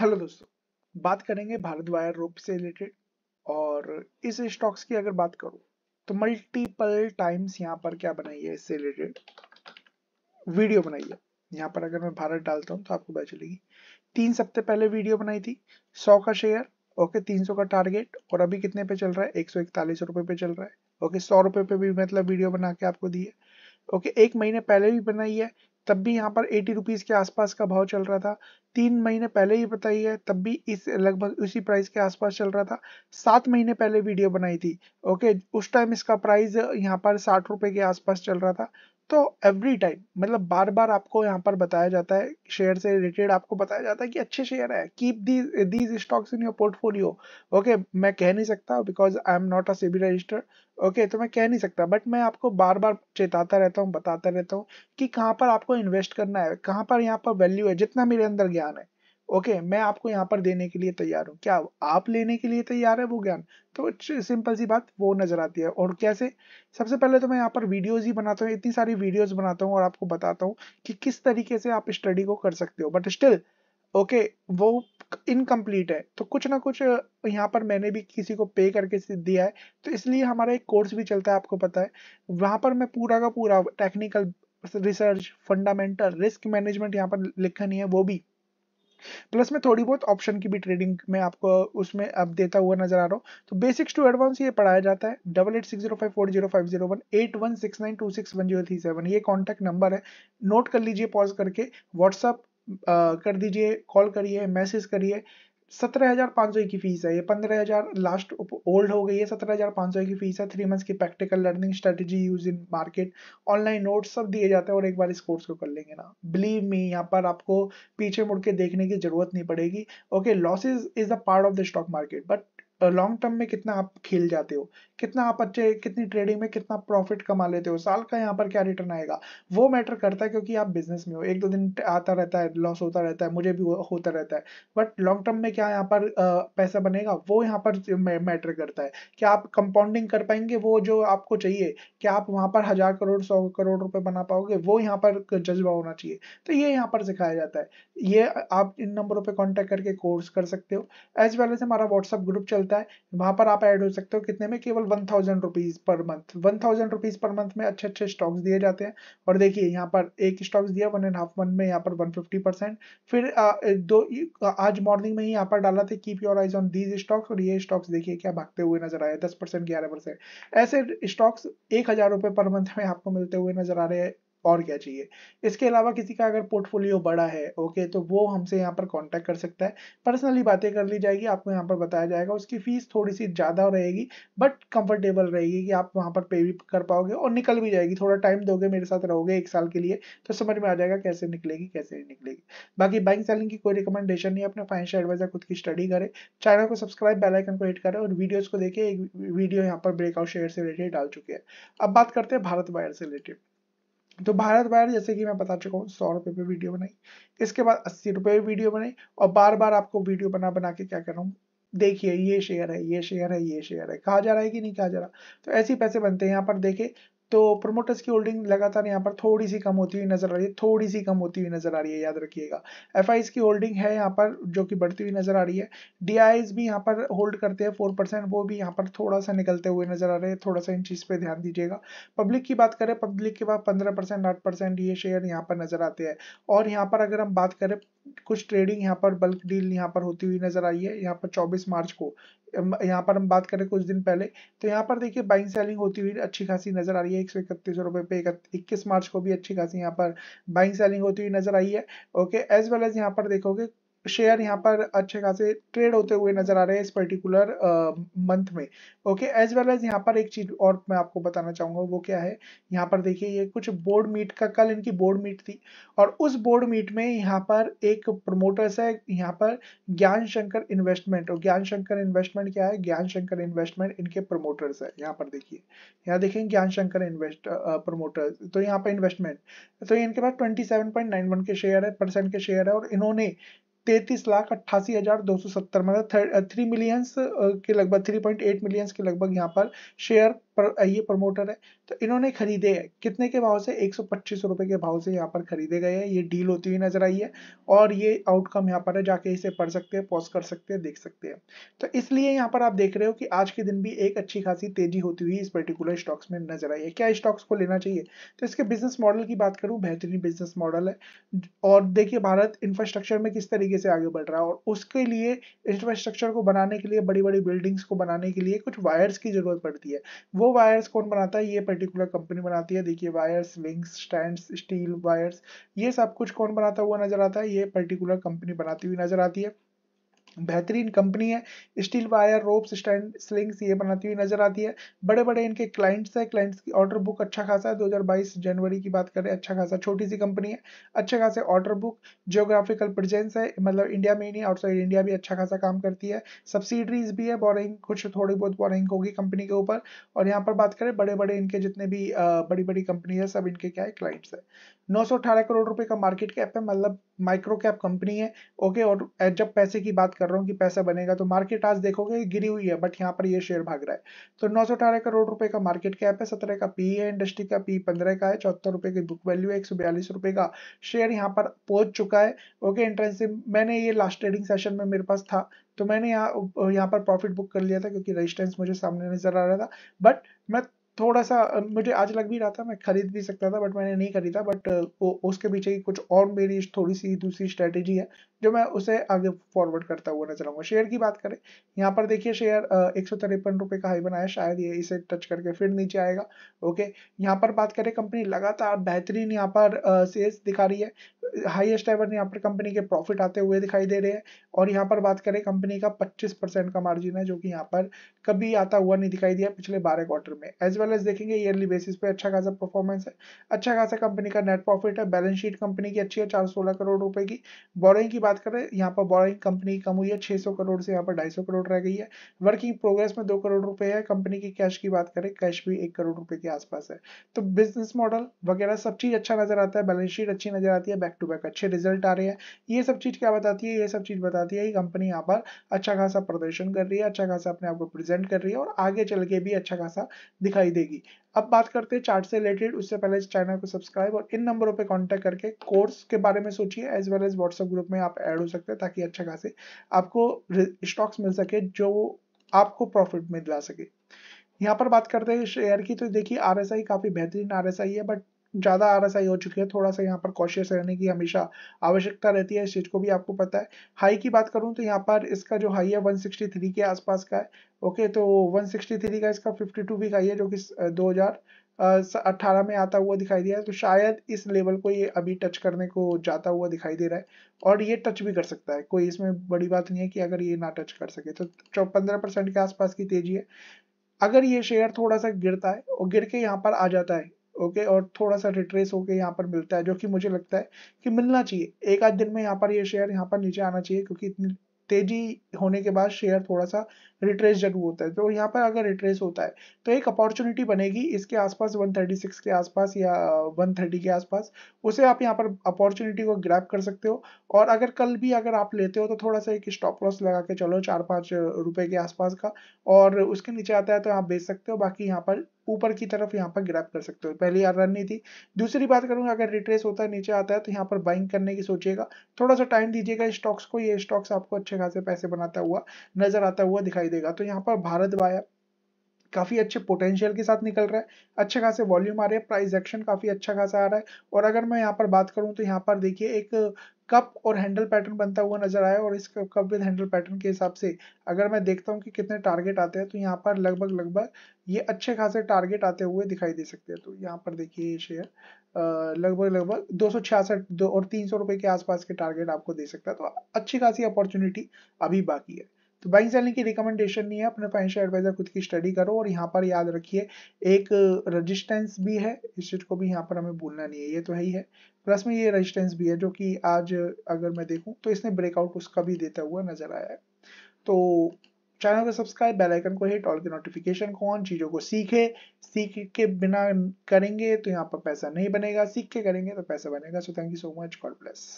hello दोस्तों बात करेंगे भारत वायर रोप से रिलेटेड और इस स्टॉक्स की अगर बात करूं तो मल्टीपल टाइम्स यहां पर क्या बनाई है इससे रिलेटेड वीडियो बनाई है यहाँ पर अगर मैं भारत डालता हूं तो आपको पता चलेगी तीन सप्ते पहले वीडियो बनाई थी सौ का शेयर ओके तीन सौ का टारगेट और अभी कितने पे चल रहा है एक सौ पे चल रहा है ओके सौ रुपये पे भी मतलब वीडियो बना के आपको दी है ओके एक महीने पहले भी बनाई है तब भी यहाँ पर एटी रुपीज़ के आसपास का भाव चल रहा था तीन महीने पहले ही बताई है तब भी इस लगभग उसी प्राइस के आसपास चल रहा था सात महीने पहले वीडियो बनाई थी ओके उस टाइम इसका प्राइस यहाँ पर साठ रुपए के आसपास चल रहा था तो एवरी टाइम मतलब बार बार आपको यहाँ पर बताया जाता है शेयर से रिलेटेड आपको बताया जाता है कि अच्छे शेयर है keep these stocks in your portfolio okay मैं कह नहीं सकता because I am not a SEBI register okay तो मैं कह नहीं सकता बट मैं आपको बार बार चेताता रहता हूँ बताता रहता हूँ कि कहाँ पर आपको इन्वेस्ट करना है कहाँ पर यहाँ पर वैल्यू है जितना मेरे अंदर ज्ञान है ओके okay, मैं आपको यहाँ पर देने के लिए तैयार हूँ क्या आप लेने के लिए तैयार है वो ज्ञान तो सिंपल सी बात वो नजर आती है और कैसे सबसे पहले तो मैं यहाँ पर वीडियोज ही बनाता हूँ इतनी सारी वीडियोज बनाता हूँ और आपको बताता हूँ कि किस तरीके से आप स्टडी को कर सकते हो बट स्टिल ओके वो इनकम्प्लीट है तो कुछ ना कुछ यहाँ पर मैंने भी किसी को पे करके दिया है तो इसलिए हमारा एक कोर्स भी चलता है आपको पता है वहाँ पर मैं पूरा का पूरा technical research fundamental risk management यहाँ पर लिखा नहीं है वो भी प्लस में थोड़ी बहुत ऑप्शन की भी ट्रेडिंग में आपको उसमें अब देता हुआ नजर आ रहा हूँ तो बेसिक्स टू एडवांस ये पढ़ाया जाता है double eight six zero five four zero five zero one eight one six nine two six one zero three seven ये कॉन्टैक्ट नंबर है नोट कर लीजिए पॉज करके व्हाट्सअप कर दीजिए कॉल करिए मैसेज करिए सत्रह हजार पाँच सौ की फीस है ये पंद्रह हजार लास्ट ओल्ड हो गई है सत्रह हजार पाँच सौ की फीस है थ्री मंथ्स की practical learning strategy use in market online notes सब दिए जाते हैं और एक बार इस कोर्स को कर लेंगे ना बिलीव मी यहाँ पर आपको पीछे मुड़ के देखने की जरूरत नहीं पड़ेगी okay losses is a part of the stock market but long term में कितना आप खेल जाते हो कितना आप अच्छे कितनी ट्रेडिंग में कितना प्रॉफिट कमा लेते हो साल का यहाँ पर क्या रिटर्न आएगा वो मैटर करता है क्योंकि आप बिजनेस में हो एक दो दिन आता रहता है लॉस होता रहता है मुझे भी होता रहता है बट लॉन्ग टर्म में क्या यहाँ पर पैसा बनेगा वो यहाँ पर मैटर करता है क्या आप कंपाउंडिंग कर पाएंगे वो जो आपको चाहिए क्या आप वहाँ पर हजार करोड़ सौ करोड़ रुपए बना पाओगे वो यहाँ पर जज्बा होना चाहिए तो ये यहाँ पर सिखाया जाता है ये आप इन नंबरों पर कॉन्टेक्ट करके कोर्स कर सकते हो एज वेल एज हमारा व्हाट्सअप ग्रुप चलता मिलता है वहां पर आप ऐड हो सकते हो कितने में केवल one thousand rupees per month one thousand rupees per month में अच्छे अच्छे स्टॉक्स दिए जाते हैं और देखिए यहाँ पर एक स्टॉक्स दिया वन एंड हाफ मंथ में यहाँ पर वन फिफ्टी परसेंट फिर दो आज मॉर्निंग में ही यहाँ पर डाला था keep your eyes on these stocks और ये स्टॉक्स देखिए क्या भागते हुए नजर आए दस परसेंट ग्यारह परसेंट ऐसे स्टॉक्स एक हजार रुपए पर मंथ में आपको मिलते हुए नजर आ रहे हैं और क्या चाहिए इसके अलावा किसी का अगर पोर्टफोलियो बड़ा है ओके तो वो हमसे यहाँ पर कांटेक्ट कर सकता है पर्सनली बातें कर ली जाएगी आपको यहाँ पर बताया जाएगा उसकी फीस थोड़ी सी ज़्यादा रहेगी बट कंफर्टेबल रहेगी कि आप वहाँ पर पे भी कर पाओगे और निकल भी जाएगी थोड़ा टाइम दोगे मेरे साथ रहोगे एक साल के लिए तो समझ में आ जाएगा कैसे निकलेगी कैसे नहीं निकलेगी बाकी बाइक सेलिंग की कोई रिकमेंडेशन नहीं अपने फाइनेंशियल एडवाइजर खुद की स्टडी करें चैनल को सब्सक्राइब बेलाइकन को हिट करें और वीडियोज़ को देखिए एक वीडियो यहाँ पर ब्रेकआउट शेयर से रिलेटेड डाल चुके हैं अब बात करते हैं भारत बायर से रिलेटेड तो भारत वायर जैसे कि मैं बता चुका हूँ सौ रुपये पे वीडियो बनाई इसके बाद अस्सी रुपये पे वीडियो बनाई और बार बार आपको वीडियो बना बना के क्या कर रहा हूँ देखिए ये शेयर है ये शेयर है ये शेयर है कहा जा रहा है कि नहीं कहा जा रहा तो ऐसे पैसे बनते हैं यहाँ पर देखे तो प्रोमोटर्स की होल्डिंग लगातार यहाँ पर थोड़ी सी कम होती हुई नजर आ रही है थोड़ी सी कम होती हुई नजर आ रही है याद रखिएगा एफ की होल्डिंग है यहाँ पर जो कि बढ़ती हुई नजर आ रही है डी भी यहाँ पर होल्ड करते हैं फोर परसेंट वो भी यहाँ पर थोड़ा सा निकलते हुए नजर आ रहे हैं थोड़ा सा इन चीज पे ध्यान दीजिएगा पब्लिक की बात करें पब्लिक के पास पंद्रह परसेंट आठ परसेंट ये शेयर यहाँ पर नजर आते हैं और यहाँ पर अगर हम बात करें कुछ ट्रेडिंग यहाँ पर बल्क डील यहाँ पर होती हुई नजर आई है यहाँ पर चौबीस मार्च को यहाँ पर हम बात करें कुछ दिन पहले तो यहाँ पर देखिए बाइंग सेलिंग होती हुई अच्छी खासी नजर आ रही है एक सौ इकतीस रुपये पे इक्कीस मार्च को भी अच्छी खासी यहाँ पर बाइंग सेलिंग होती हुई नजर आई है ओके एज वेल एज यहाँ पर देखोगे शेयर यहाँ पर अच्छे खासे ट्रेड होते हुए नजर आ रहे हैं इस पर्टिकुलर मंथ में ओके एज वेल एज यहाँ पर एक चीज और मैं आपको बताना चाहूंगा वो क्या है यहाँ पर देखिए ये कुछ बोर्ड मीट का कल इनकी बोर्ड मीट थी और उस बोर्ड मीट में यहाँ पर एक प्रमोटर्स है यहाँ पर ज्ञान शंकर इन्वेस्टमेंट और ज्ञान शंकर इन्वेस्टमेंट क्या है ज्ञान शंकर इन्वेस्टमेंट इनके प्रमोटर्स है यहाँ पर देखिए यहाँ देखें ज्ञान शंकर इन्वेस्ट प्रमोटर्स तो यहाँ पर इन्वेस्टमेंट तो इनके पास ट्वेंटी के शेयर है परसेंट के शेयर है और इन्होंने तैतीस लाख अट्ठासी हजार दो सौ सत्तर मतलब थ्री मिलियंस के लगभग थ्री पॉइंट एट मिलियंस के लगभग यहाँ पर शेयर पर ये प्रमोटर है तो इन्होंने खरीदे है कितने के भाव से एक सौ पच्चीस रुपए के भाव से यहाँ पर खरीदे गए हैं ये डील होती हुई नजर आई है और ये आउटकम यहाँ पर है जाके इसे पढ़ सकते हैं पॉज कर सकते हैं देख सकते हैं तो इसलिए यहाँ पर आप देख रहे हो कि आज के दिन भी एक अच्छी खासी तेजी होती हुई इस पर्टिकुलर स्टॉक्स में नजर आई है क्या स्टॉक्स को लेना चाहिए तो इसके बिजनेस मॉडल की बात करूँ बेहतरीन बिजनेस मॉडल है और देखिए भारत इंफ्रास्ट्रक्चर में किस तरीके तरीके से आगे बढ़ रहा है और उसके लिए इंफ्रास्ट्रक्चर को बनाने के लिए बड़ी बड़ी बिल्डिंग्स को बनाने के लिए कुछ वायर्स की जरूरत पड़ती है वो वायर्स कौन बनाता है ये पर्टिकुलर कंपनी बनाती है देखिए wires links stand steel wires ये सब कुछ कौन बनाता हुआ नजर आता है ये पर्टिकुलर कंपनी बनाती हुई नजर आती है बेहतरीन कंपनी है steel wire ropes stand slings ये बनाती हुई नजर आती है बड़े बड़े इनके क्लाइंट्स है क्लाइंट्स की ऑर्डर बुक अच्छा खासा है 2022 जनवरी की बात करें अच्छा खासा छोटी सी कंपनी है अच्छे खासे ऑर्डर बुक जियोग्राफिकल प्रजेंस है मतलब इंडिया में ही नहीं आउटसाइड इंडिया भी अच्छा खासा काम करती है सब्सिडरीज भी है बोरिंग कुछ थोड़ी बहुत बोरिंग होगी कंपनी के ऊपर और यहाँ पर बात करें बड़े बड़े इनके जितने भी बड़ी बड़ी कंपनी है सब इनके क्या है क्लाइंट्स है नौ करोड़ रुपए का मार्केट कैप है मतलब माइक्रो कैप कंपनी है ओके और जब पैसे की बात कर कर रहा हूँ कि पैसा बनेगा तो मार्केट आज देखोगे गिरी हुई है बट यहाँ पर ये शेयर भाग रहा है तो नौ सौ अठारह करोड़ रुपए का मार्केट कैप है सत्रह का पी है इंडस्ट्री का पी पंद्रह का है चौहत्तर रुपए की बुक वैल्यू है एक सौ बयालीस रुपए का शेयर यहाँ पर पहुंच चुका है ओके एंट्रेंस मैंने ये लास्ट ट्रेडिंग सेशन में मेरे पास था तो मैंने यहाँ यहाँ पर प्रॉफिट बुक कर लिया था क्योंकि रेजिस्टेंस मुझे सामने नजर आ रहा था बट मैं थोड़ा सा मुझे आज लग भी रहा था मैं खरीद भी सकता था बट मैंने नहीं खरीदा बट उसके पीछे की कुछ और मेरी थोड़ी सी दूसरी स्ट्रेटेजी है जो मैं उसे आगे फॉरवर्ड करता हुआ नजर आऊंगा शेयर की बात करें यहाँ पर देखिए शेयर एक सौ तिरपन रुपए का हाई बनाया शायद ये इसे टच करके फिर नीचे आएगा ओके यहाँ पर बात करें कंपनी लगातार बेहतरीन यहाँ पर सेल्स दिखा रही है हाईएस्ट एवर यहाँ पर कंपनी के प्रॉफिट आते हुए दिखाई दे रहे हैं और यहाँ पर बात करें कंपनी का 25 परसेंट का मार्जिन है जो कि यहाँ पर कभी आता हुआ नहीं दिखाई दिया पिछले 12 क्वार्टर में एज वेल एज देखेंगे ईयरली बेसिस पे अच्छा खासा परफॉर्मेंस है अच्छा खासा कंपनी का नेट प्रॉफिट है बैलेंस शीट कंपनी की अच्छी है चार करोड़ रुपए की बोरिंग की बात करें यहाँ पर बोरिंग कंपनी कम हुई है छह करोड़ से यहाँ पर ढाई करोड़ रह गई है वर्किंग प्रोग्रेस में दो करोड़ रुपए है कंपनी की कैश की बात करें कैश भी एक करोड़ रुपए के आसपास है तो बिजनेस मॉडल वगैरह सब चीज अच्छा नजर आता है बैलेंस शीट अच्छी नजर आती है टू बैक अच्छे रिजल्ट आ रहे हैं ये सब चीज़ क्या बताती है ये सब चीज़ बताती है कि कंपनी यहाँ पर अच्छा खासा प्रदर्शन कर रही है अच्छा खासा अपने आप को प्रेजेंट कर रही है और आगे चल के भी अच्छा खासा दिखाई देगी अब बात करते हैं चार्ट से रिलेटेड उससे पहले इस चैनल को सब्सक्राइब और इन नंबरों पे कांटेक्ट करके कोर्स के बारे में सोचिए as well as WhatsApp group में आप ऐड हो सकते हैं ताकि अच्छा खासे आपको स्टॉक्स मिल सके जो आपको प्रॉफिट में दिला सके यहाँ पर बात करते हैं शेयर की तो देखिए आरएसआई काफी बेहतरीन आरएसआई है बट ज़्यादा आर हो चुकी है थोड़ा सा यहाँ पर कॉशियस रहने की हमेशा आवश्यकता रहती है इस चीज़ को भी आपको पता है हाई की बात करूँ तो यहाँ पर इसका जो हाई है 163 के आसपास का है ओके तो 163 का इसका 52 वीक हाई है जो कि 2018 में आता हुआ दिखाई दिया है तो शायद इस लेवल को ये अभी टच करने को जाता हुआ दिखाई दे रहा है और ये टच भी कर सकता है कोई इसमें बड़ी बात नहीं है कि अगर ये ना टच कर सके तो पंद्रह परसेंट के आसपास की तेजी है अगर ये शेयर थोड़ा सा गिरता है और गिर के यहाँ पर आ जाता है ओके और थोड़ा सा रिट्रेस होकर यहाँ पर मिलता है जो कि मुझे लगता है कि मिलना चाहिए एक आध दिन में यहाँ पर ये यह शेयर यहाँ पर नीचे आना चाहिए क्योंकि इतनी तेजी होने के बाद शेयर थोड़ा सा रिट्रेस जरूर होता है तो यहाँ पर अगर रिट्रेस होता है तो एक अपॉर्चुनिटी बनेगी इसके आसपास 136 के आसपास या 130 के आसपास उसे आप यहाँ पर अपॉर्चुनिटी को ग्रैप कर सकते हो और अगर कल भी अगर आप लेते हो तो थोड़ा सा एक स्टॉप लॉस लगा के चलो चार पाँच रुपये के आसपास का और उसके नीचे आता है तो आप बेच सकते हो बाकी यहाँ पर ऊपर की तरफ यहाँ पर ग्रैप कर सकते हो पहली रणनीति दूसरी बात करूंगा अगर रिट्रेस होता है नीचे आता है तो यहाँ पर बाइंग करने की सोचिएगा थोड़ा सा टाइम दीजिएगा स्टॉक्स को ये स्टॉक्स आपको अच्छे खासे पैसे बनाता हुआ नजर आता हुआ दिखाई देगा तो यहाँ पर भारत बाया काफ़ी अच्छे पोटेंशियल के साथ निकल रहा है अच्छे खासे वॉल्यूम आ रहे हैं प्राइस एक्शन काफ़ी अच्छा खासा आ रहा है और अगर मैं यहाँ पर बात करूँ तो यहाँ पर देखिए एक कप और हैंडल पैटर्न बनता हुआ नजर आया और इस कप विद हैंडल पैटर्न के हिसाब से अगर मैं देखता हूँ कि कितने टारगेट आते हैं तो यहाँ पर लगभग लगभग ये अच्छे खासे टारगेट आते हुए दिखाई दे सकते हैं तो यहाँ पर देखिए ये शेयर लगभग लगभग दो सौ छियासठ दो और तीन सौ रुपए के आसपास के टारगेट आपको दे सकता है तो अच्छी खासी अपॉर्चुनिटी अभी बाकी है तो बाइंग सेलिंग की रिकमेंडेशन नहीं है अपने फाइनेंशियल एडवाइजर खुद की स्टडी करो और यहाँ पर याद रखिए एक रेजिस्टेंस भी है इस चीज को भी यहाँ पर हमें भूलना नहीं है ये तो है ही है प्लस में ये रेजिस्टेंस भी है जो कि आज अगर मैं देखूँ तो इसने ब्रेकआउट उसका भी देता हुआ नजर आया है तो चैनल को सब्सक्राइब बेल आइकन को हिट ऑल के नोटिफिकेशन को ऑन चीज़ों को सीखे सीख के बिना करेंगे तो यहाँ पर पैसा नहीं बनेगा सीख के करेंगे तो पैसा बनेगा so thank you so much God bless